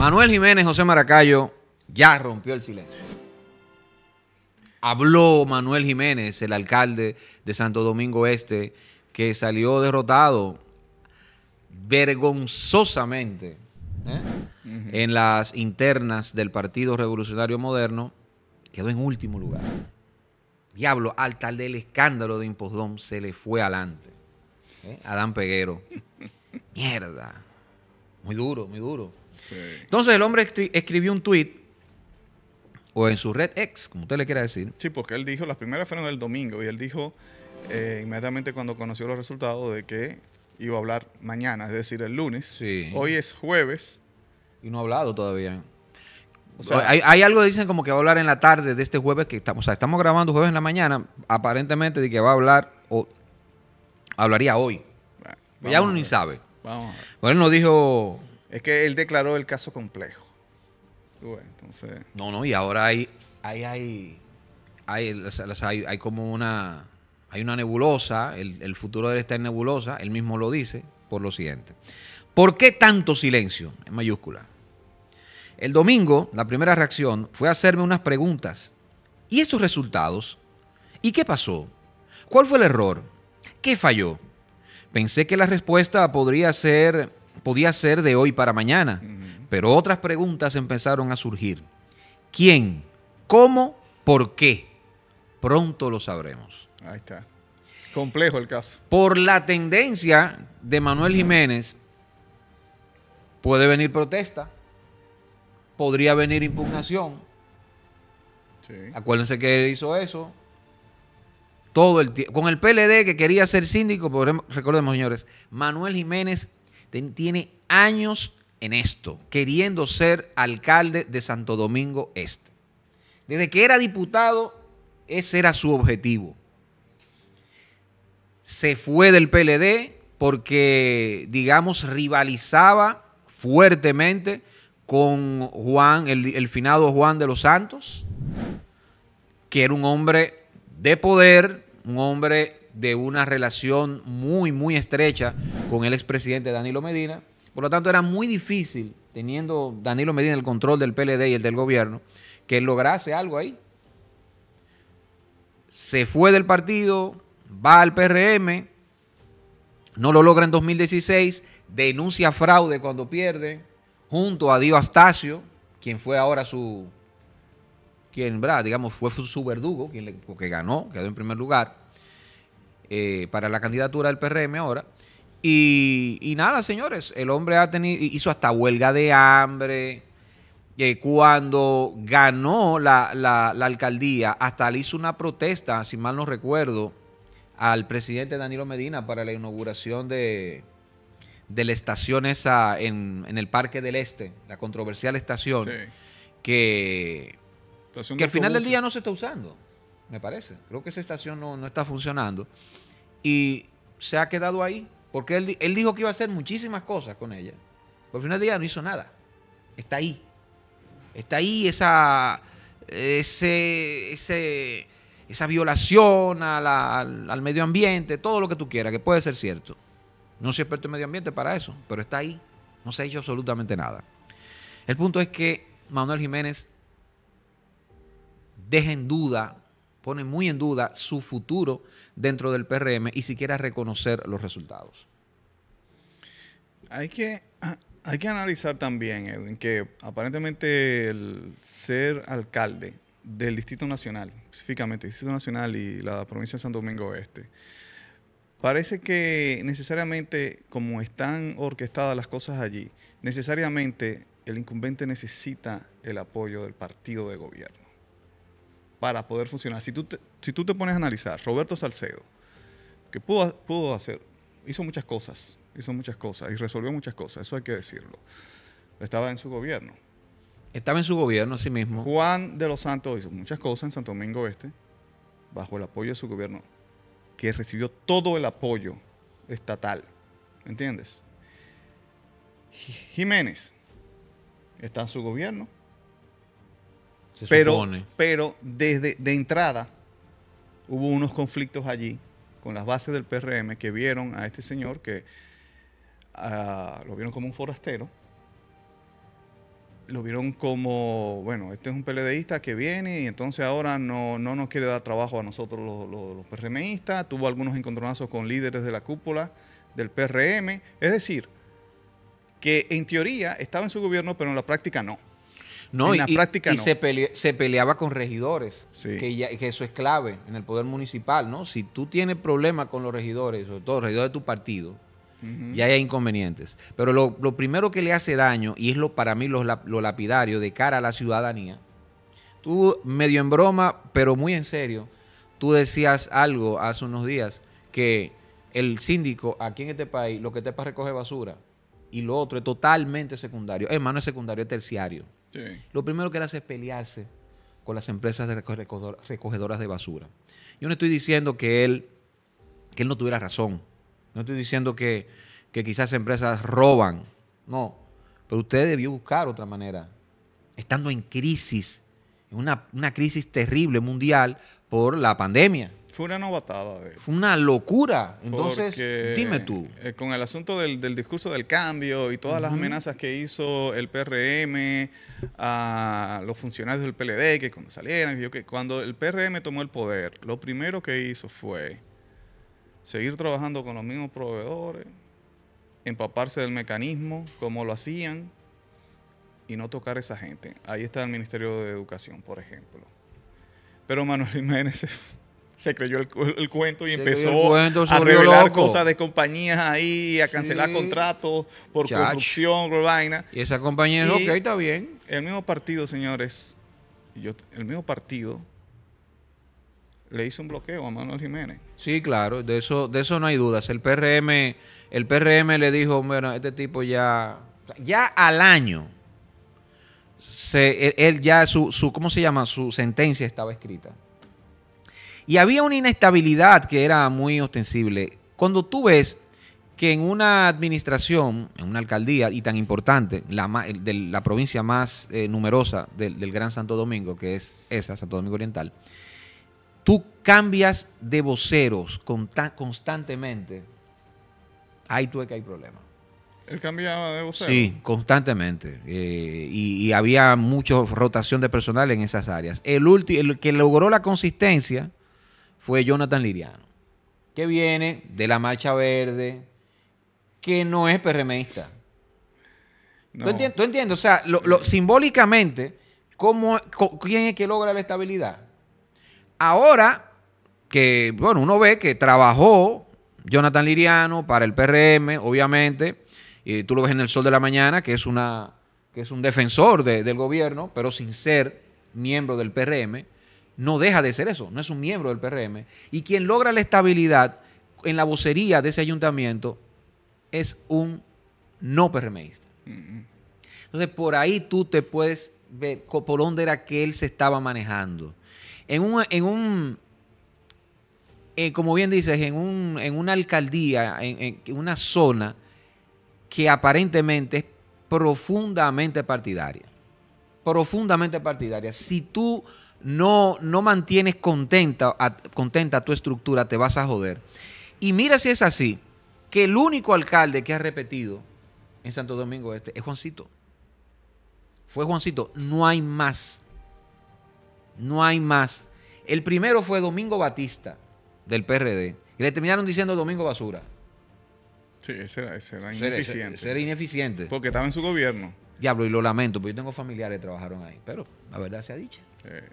Manuel Jiménez José Maracayo ya rompió el silencio. Habló Manuel Jiménez, el alcalde de Santo Domingo Este, que salió derrotado vergonzosamente ¿eh? en las internas del Partido Revolucionario Moderno, quedó en último lugar. Diablo, al tal del escándalo de impostón se le fue adelante. ¿eh? Adán Peguero. Mierda. Muy duro, muy duro. Entonces el hombre escribió un tweet o en su red X, como usted le quiera decir. Sí, porque él dijo, las primeras fueron el domingo y él dijo eh, inmediatamente cuando conoció los resultados de que iba a hablar mañana, es decir, el lunes. Hoy es jueves. Y no ha hablado todavía. hay, algo que dicen como que va a hablar en la tarde de este jueves que estamos, o sea, estamos grabando jueves en la mañana, aparentemente de que va a hablar o hablaría hoy. ya uno ni sabe. Vamos él nos dijo es que él declaró el caso complejo. No, no, y ahora hay, hay, hay, como una, hay una nebulosa, el, futuro de él está en nebulosa, él mismo lo dice, por lo siguiente. ¿Por qué tanto silencio? En mayúscula. El domingo, la primera reacción fue hacerme unas preguntas. ¿Y esos resultados? ¿Y qué pasó? ¿Cuál fue el error? ¿Qué falló? Pensé que la respuesta podría ser podía ser de hoy para mañana. Pero otras preguntas empezaron a surgir. ¿Quién? ¿Cómo? ¿Por qué? Pronto lo sabremos. Ahí está. Complejo el caso. Por la tendencia de Manuel Jiménez, puede venir protesta, podría venir impugnación. Acuérdense que hizo eso. Todo el Con el PLD que quería ser síndico, recordemos, señores, Manuel Jiménez tiene años en esto, queriendo ser alcalde de Santo Domingo Este. Desde que era diputado, ese era su objetivo. Se fue del PLD porque, digamos, rivalizaba fuertemente con Juan, el, el finado Juan de los Santos, que era un hombre de poder, un hombre de una relación muy, muy estrecha con el expresidente Danilo Medina. Por lo tanto, era muy difícil, teniendo Danilo Medina el control del PLD y el del gobierno, que él lograse algo ahí. Se fue del partido, va al PRM, no lo logra en 2016, denuncia fraude cuando pierde, junto a Dio Astacio, quien fue ahora su, quien, digamos, fue su verdugo, quien le, que ganó, quedó en primer lugar. Eh, para la candidatura del PRM ahora. Y, nada, señores, el hombre ha tenido, hizo hasta huelga de hambre. cuando ganó la, la, alcaldía, hasta le hizo una protesta, si mal no recuerdo, al presidente Danilo Medina para la inauguración de, de la estación esa en, en, el Parque del Este, la controversial estación, que, estación que al final del día no se está usando me parece. Creo que esa estación no, está funcionando. Y se ha quedado ahí, porque él, dijo que iba a hacer muchísimas cosas con ella. Pero al final día no hizo nada. Está ahí. Está ahí esa, esa violación al, al medio ambiente, todo lo que tú quieras, que puede ser cierto. No soy experto en medio ambiente para eso, pero está ahí. No se ha hecho absolutamente nada. El punto es que Manuel Jiménez deja en duda pone muy en duda su futuro dentro del PRM y siquiera reconocer los resultados. Hay que, hay que analizar también, Edwin, que aparentemente el ser alcalde del Distrito Nacional, específicamente el Distrito Nacional y la provincia de San Domingo Oeste, Parece que necesariamente, como están orquestadas las cosas allí, necesariamente el incumbente necesita el apoyo del partido de gobierno para poder funcionar. Si tú te, si tú te pones a analizar, Roberto Salcedo, que pudo, pudo hacer, hizo muchas cosas, hizo muchas cosas y resolvió muchas cosas, eso hay que decirlo. Estaba en su gobierno. Estaba en su gobierno, sí mismo. Juan de los Santos hizo muchas cosas en Santo Domingo Este, bajo el apoyo de su gobierno, que recibió todo el apoyo estatal. ¿Entiendes? Jiménez está en su gobierno, pero, desde de entrada hubo unos conflictos allí con las bases del PRM que vieron a este señor que ah, lo vieron como un forastero, lo vieron como, bueno, este es un PLDista que viene y entonces ahora no, no nos quiere dar trabajo a nosotros los, PRMistas, tuvo algunos encontronazos con líderes de la cúpula del PRM, es decir, que en teoría estaba en su gobierno, pero en la práctica no. No, y, se, peleaba con regidores, que, eso es clave en el poder municipal, ¿no? Si tú tienes problemas con los regidores, sobre todo los regidores de tu partido, ya hay inconvenientes. Pero lo, primero que le hace daño, y es lo para mí lo, lapidario de cara a la ciudadanía, tú medio en broma, pero muy en serio, tú decías algo hace unos días que el síndico aquí en este país lo que te para recoger basura y lo otro es totalmente secundario. Hermano, es secundario, es terciario. Lo primero que él hace es pelearse con las empresas recogedoras de basura. Yo no estoy diciendo que él, no tuviera razón. No estoy diciendo que, quizás empresas roban. No. Pero usted debió buscar otra manera. Estando en crisis, en una crisis terrible mundial por la pandemia. Fue una novatada. Fue una locura. Entonces, dime tú. Eh, con el asunto del, discurso del cambio y todas las amenazas que hizo el PRM a los funcionarios del PLD, que cuando salieran, que cuando el PRM tomó el poder, lo primero que hizo fue seguir trabajando con los mismos proveedores, empaparse del mecanismo como lo hacían y no tocar a esa gente. Ahí está el Ministerio de Educación, por ejemplo. Pero Manuel Jiménez se creyó el, cuento y empezó a revelar cosas de compañías ahí, a cancelar contratos por corrupción, Y esa compañía, ok, está bien. El mismo partido, señores, el mismo partido le hizo un bloqueo a Manuel Jiménez. Sí, claro, de eso, de eso no hay dudas. El PRM, el le dijo, bueno, este tipo ya, ya al año, e, ya su, ¿cómo se llama? Su sentencia estaba escrita. Y había una inestabilidad que era muy ostensible. Cuando tú ves que en una administración, en una alcaldía y tan importante, la, de la provincia más eh, numerosa del, Gran Santo Domingo, que es esa, Santo Domingo Oriental, tú cambias de voceros constantemente, ahí tú ves que hay problemas. Él cambiaba de voceros. Sí, constantemente. Eh, y, y, había mucha rotación de personal en esas áreas. El, último, el que logró la consistencia fue Jonathan Liriano, que viene de la Marcha Verde, que no es PRMista. ¿Tú, entiendes? O sea, simbólicamente, ¿quién es que logra la estabilidad? Ahora que, bueno, uno ve que trabajó Jonathan Liriano para el PRM, obviamente, y tú lo ves en El Sol de la Mañana, que es, una, que es un defensor del gobierno, pero sin ser miembro del PRM no deja de ser eso, no es un miembro del PRM. Y quien logra la estabilidad en la vocería de ese ayuntamiento es un no PRMista. Entonces, por ahí tú te puedes ver por dónde era que él se estaba manejando. En un, eh, como bien dices, en, un, una alcaldía, en una zona que aparentemente es profundamente partidaria. Profundamente partidaria. Si tú no, no mantienes contenta contenta tu estructura, te vas a joder. Y mira si es así, que el único alcalde que ha repetido en Santo Domingo Este es Juancito. Fue Juancito, no hay más. No hay más. El primero fue Domingo Batista, del PRD. Y le terminaron diciendo Domingo Basura. Sí, ese era, ineficiente. era ineficiente. Porque estaba en su gobierno. Diablo, y lo lamento, porque yo tengo familiares que trabajaron ahí. Pero la verdad se ha dicho.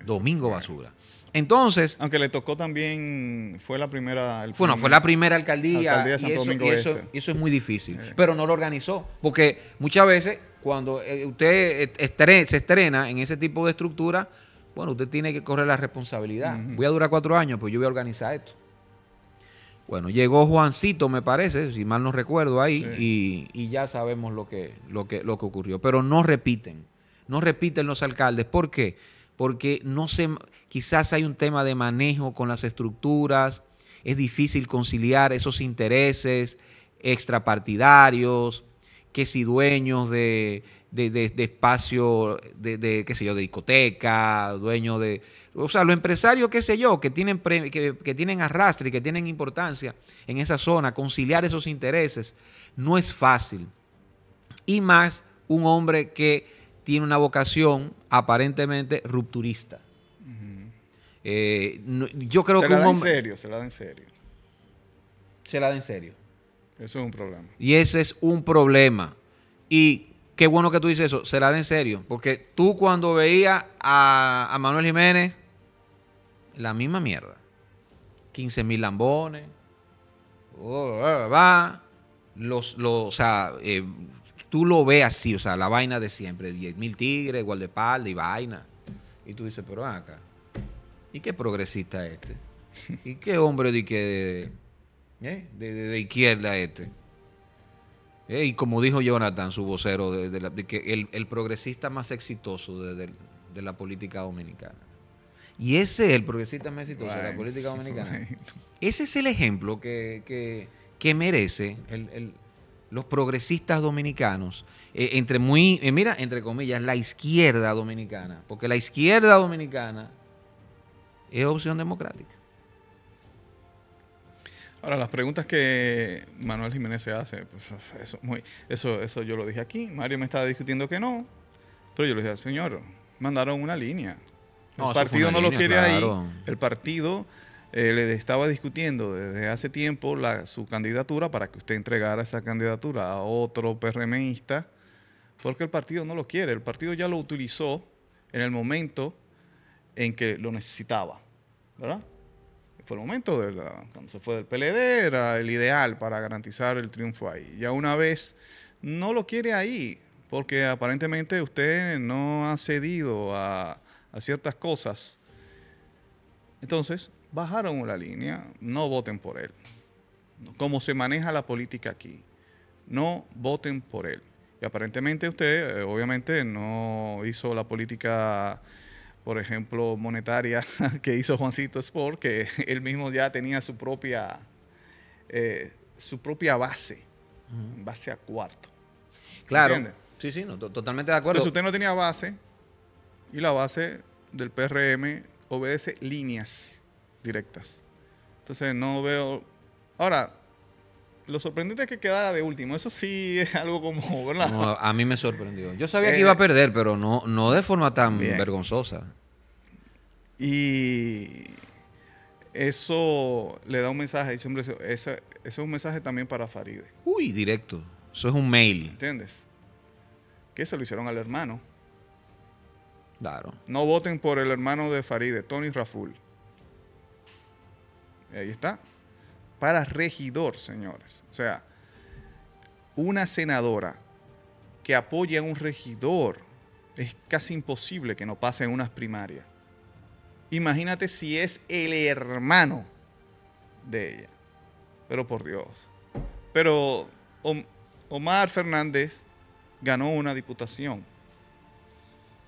Domingo Basura. Entonces. Aunque le tocó también, fue la primera. bueno, fue la primera alcaldía. eso, eso, es muy difícil. Eh. Pero no lo organizó. Porque muchas veces, cuando eh, usted se estrena en ese tipo de estructura, bueno, usted tiene que correr la responsabilidad. Voy a durar cuatro años, pues yo voy a organizar esto. Bueno, llegó Juancito, me parece, si mal no recuerdo ahí, y, ya sabemos lo que, lo, que, lo que ocurrió. Pero no repiten, no repiten los alcaldes. ¿Por qué? Porque porque no quizás hay un tema de manejo con las estructuras, es difícil conciliar esos intereses extrapartidarios, que si dueños de, de, espacio, de, qué sé yo, de discoteca, dueños de... O sea, los empresarios, qué sé yo, que tienen, que tienen arrastre y que tienen importancia en esa zona, conciliar esos intereses, no es fácil. Y más un hombre que tiene una vocación aparentemente rupturista. Eh, yo creo se que la da en serio, se la da en serio. Se la da en serio. Eso es un problema. Y ese es un problema. Y qué bueno que tú dices eso, se la da en serio. Porque tú cuando veías a, Manuel Jiménez, la misma mierda. 15 mil lambones. Oh, los, los, o sea, eh, tú lo ves así, o sea, la vaina de siempre, 10.000 mil tigres, guardaespaldas y vaina. Y tú dices, pero acá, ¿y qué progresista este? ¿Y qué hombre de, que, eh, de, izquierda este? Eh, y como dijo Jonathan, su vocero, que el, progresista más exitoso de, la política dominicana. Y ese es el progresista más exitoso de la política dominicana. Ese es el ejemplo que, merece el, los progresistas dominicanos, eh, entre muy, eh, mira, entre comillas, la izquierda dominicana, porque la izquierda dominicana es opción democrática. Ahora, las preguntas que Manuel Jiménez se hace, pues, eso, muy, eso, eso yo lo dije aquí, Mario me estaba discutiendo que no, pero yo le dije, señor, mandaron una línea. El partido no lo quiere ahí. El partido eh, le estaba discutiendo desde hace tiempo su candidatura para que usted entregara esa candidatura a otro PRMista, porque el partido no lo quiere. El partido ya lo utilizó en el momento en que lo necesitaba, ¿verdad? Fue el momento de cuando se fue del PLD, era el ideal para garantizar el triunfo ahí. Ya una vez no lo quiere ahí, porque aparentemente usted no ha cedido a ciertas cosas. Entonces, bajaron la línea, no voten por él. Como se maneja la política aquí, no voten por él. Y aparentemente usted, eh, obviamente, no hizo la política, por ejemplo, monetaria que hizo Juancito Sport, que él mismo ya tenía su propia, eh, su propia base, base a cuarto. Claro. Sí, sí, totalmente de acuerdo. Entonces usted no tenía base y la base del PRM obedece líneas directas. Entonces no veo... Ahora, lo sorprendente es que quedara de último. Eso sí es algo como, a mí me sorprendió. Yo sabía que eh, iba a perder, pero no, no de forma tan vergonzosa. Y eso le da un mensaje. Y siempre, ese, es un mensaje también para Faride. Uy, directo. Eso es un mail. ¿Entiendes? Que se lo hicieron al hermano. Claro. No voten por el hermano de Faride, Tony Raful ahí está, para regidor, señores. O sea, una senadora que apoya a un regidor es casi imposible que no pase en unas primarias. Imagínate si es el hermano de ella. Pero por Dios. Pero Omar Fernández ganó una diputación.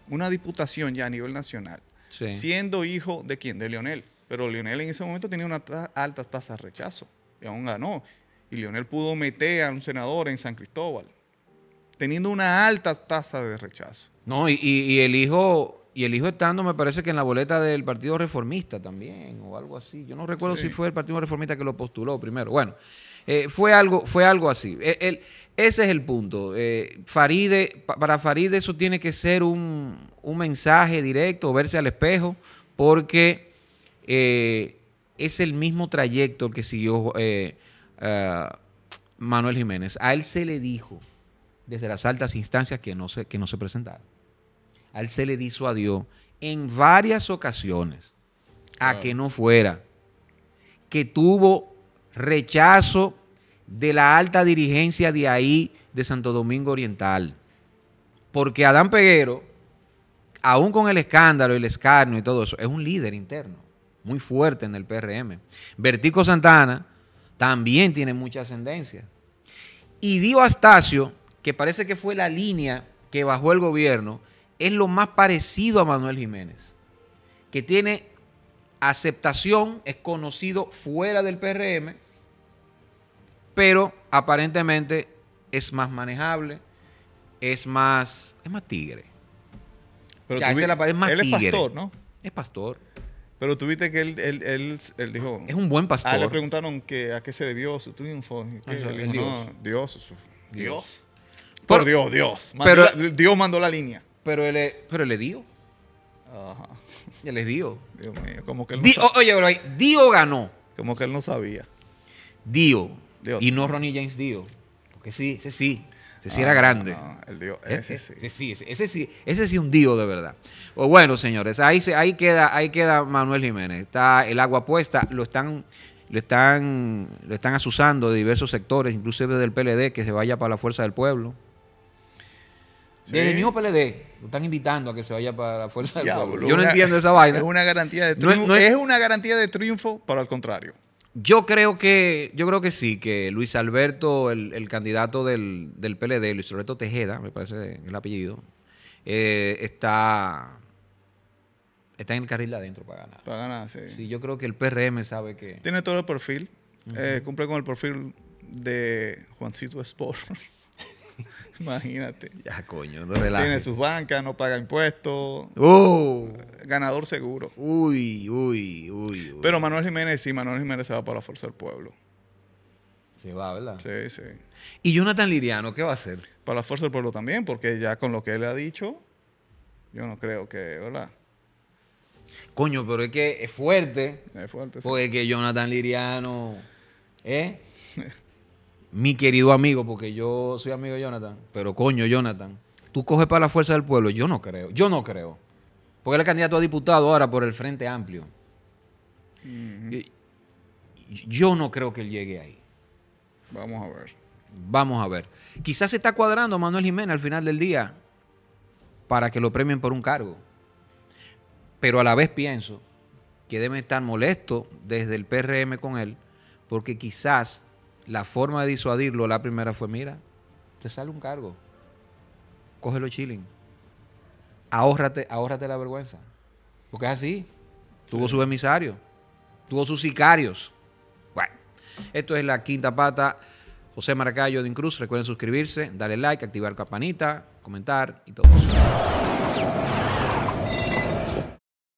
Una diputación ya a nivel nacional. Siendo hijo de quién? De Leonel. Pero Lionel en ese momento tenía una alta tasa de rechazo y aún ganó. Y Lionel pudo meter a un senador en San Cristóbal, teniendo una alta tasa de rechazo. No, y, el hijo, y el hijo estando, me parece que en la boleta del Partido Reformista también, o algo así. Yo no recuerdo si fue el Partido Reformista que lo postuló primero. Bueno, eh, fue, algo, fue algo así. E, ese es el punto. Eh, Faride, para Faride eso tiene que ser un, un mensaje directo, verse al espejo, porque eh, es el mismo trayecto que siguió eh, ah, Manuel Jiménez. A él se le dijo desde las altas instancias que no se, que no se presentara. A él se le Dios en varias ocasiones a ah. que no fuera, que tuvo rechazo de la alta dirigencia de ahí, de Santo Domingo Oriental. Porque Adán Peguero, aún con el escándalo, el escarnio y todo eso, es un líder interno muy fuerte en el PRM. Vertico Santana también tiene mucha ascendencia. Y Dio Astacio, que parece que fue la línea que bajó el gobierno, es lo más parecido a Manuel Jiménez, que tiene aceptación, es conocido fuera del PRM, pero aparentemente es más manejable, es más, es más tigre. Pero es más tigre. es pastor, ¿no? Es pastor. Pero tuviste que él, dijo... Es un buen pastor. Ah, le preguntaron que, a qué se debió su triunfo. Dios. Dios, Dios. Por Dios, Dios. Pero, Dios mandó la línea. Pero él, pero le dio. Ajá. Él le dio. Dios mío, como que él no Oye, Dio ganó. Como que él no sabía. Dio. Dios. Y no Ronnie James Dio. Porque sí, ese sí. Ese sí era grande. ese, sí. Ese, sí. un dios de verdad. Pues bueno, señores, ahí, se, ahí, queda, ahí queda Manuel Jiménez. Está el agua puesta, lo están lo están, lo están asusando de diversos sectores, inclusive el PLD, que se vaya para la fuerza del pueblo. Desde el mismo PLD, lo están invitando a que se vaya para la fuerza del pueblo. Yo no entiendo esa vaina. Es una garantía de triunfo. No, es, una garantía de triunfo, para al contrario. Yo creo que, yo creo que sí, que Luis Alberto, el, el candidato del, del, PLD, Luis Alberto Tejeda, me parece el apellido, eh, está, está en el carril de adentro para ganar. Para ganar, sí. Sí, yo creo que el PRM sabe que. Tiene todo el perfil, eh, cumple con el perfil de Juancito Sport. Imagínate. Ya, coño, Tiene sus bancas, no paga impuestos. ¡Uh! Ganador seguro. Uy, uy, uy, Pero Manuel Jiménez sí, Manuel Jiménez se va para la Fuerza del Pueblo. Se va, ¿verdad? Sí, sí. ¿Y Jonathan Liriano qué va a hacer? Para la Fuerza del Pueblo también, porque ya con lo que él ha dicho, yo no creo que, ¿verdad? Coño, pero es que es fuerte. Es fuerte, sí. Porque que Jonathan Liriano, ¿eh? mi querido amigo, porque yo soy amigo de Jonathan, pero coño, Jonathan, tú coges para la fuerza del pueblo. Yo no creo, yo no creo. Porque él es candidato a diputado ahora por el Frente Amplio. Yo no creo que él llegue ahí. Vamos a ver. Vamos a ver. Quizás se está cuadrando Manuel Jiménez al final del día para que lo premien por un cargo. Pero a la vez pienso que debe estar molesto desde el PRM con él, porque quizás la forma de disuadirlo, la primera fue, mira, te sale un cargo, cógelo chilling, ahórrate, ahórrate la vergüenza. Porque es así. Tuvo sus emisarios, tuvo sus sicarios. Bueno, esto es la quinta pata. José Maracayo de Incruz, recuerden suscribirse, darle like, activar campanita, comentar y todo